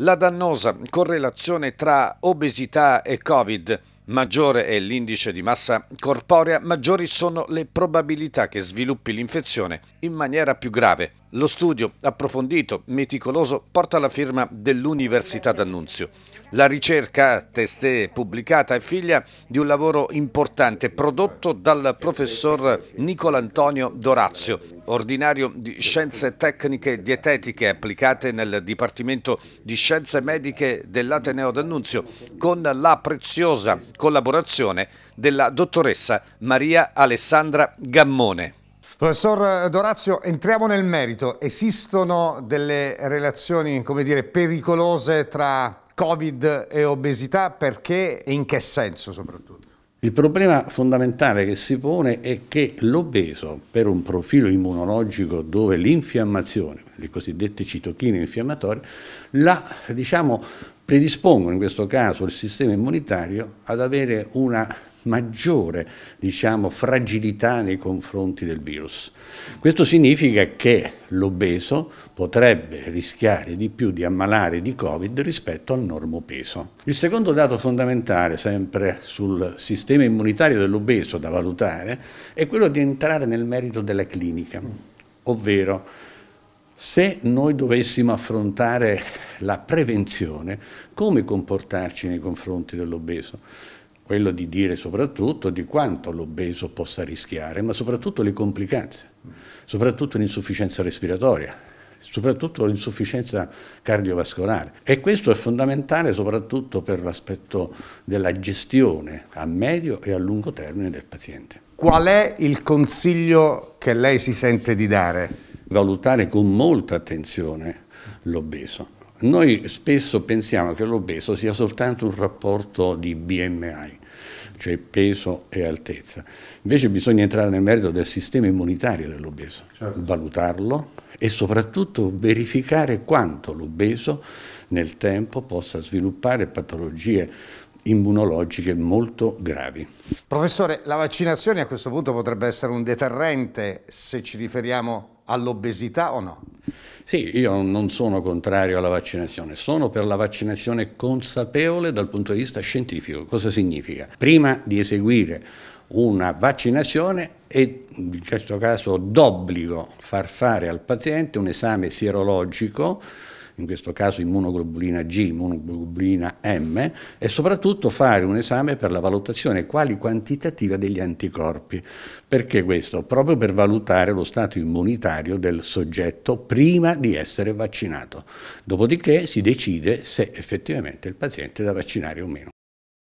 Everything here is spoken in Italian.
La dannosa correlazione tra obesità e Covid maggiore è l'indice di massa corporea, maggiori sono le probabilità che sviluppi l'infezione in maniera più grave. Lo studio, approfondito, meticoloso, porta la firma dell'Università d'Annunzio. La ricerca, testè pubblicata, è figlia di un lavoro importante prodotto dal professor Nicolantonio Dorazio, ordinario di Scienze Tecniche Dietetiche applicate nel Dipartimento di Scienze Mediche dell'Ateneo d'Annunzio, con la preziosa collaborazione della dottoressa Maria Alessandra Gammone. Professor Dorazio, entriamo nel merito. Esistono delle relazioni, come dire, pericolose tra Covid e obesità? Perché e in che senso soprattutto? Il problema fondamentale che si pone è che l'obeso, per un profilo immunologico dove l'infiammazione, le cosiddette citochine infiammatorie, la diciamo, predispongono in questo caso il sistema immunitario ad avere una maggiore diciamo, fragilità nei confronti del virus. Questo significa che l'obeso potrebbe rischiare di più di ammalare di Covid rispetto al normo peso. Il secondo dato fondamentale, sempre sul sistema immunitario dell'obeso da valutare, è quello di entrare nel merito della clinica, ovvero se noi dovessimo affrontare la prevenzione, come comportarci nei confronti dell'obeso? Quello di dire soprattutto di quanto l'obeso possa rischiare, ma soprattutto le complicanze, soprattutto l'insufficienza respiratoria, soprattutto l'insufficienza cardiovascolare. E questo è fondamentale soprattutto per l'aspetto della gestione a medio e a lungo termine del paziente. Qual è il consiglio che lei si sente di dare valutare con molta attenzione l'obeso. Noi spesso pensiamo che l'obeso sia soltanto un rapporto di BMI, cioè peso e altezza. Invece bisogna entrare nel merito del sistema immunitario dell'obeso, certo. valutarlo e soprattutto verificare quanto l'obeso nel tempo possa sviluppare patologie immunologiche molto gravi. Professore, la vaccinazione a questo punto potrebbe essere un deterrente se ci riferiamo all'obesità o no? Sì, io non sono contrario alla vaccinazione, sono per la vaccinazione consapevole dal punto di vista scientifico. Cosa significa? Prima di eseguire una vaccinazione e in questo caso d'obbligo far fare al paziente un esame sierologico in questo caso immunoglobulina G, immunoglobulina M, e soprattutto fare un esame per la valutazione quali quantitativa degli anticorpi. Perché questo? Proprio per valutare lo stato immunitario del soggetto prima di essere vaccinato. Dopodiché si decide se effettivamente il paziente è da vaccinare o meno.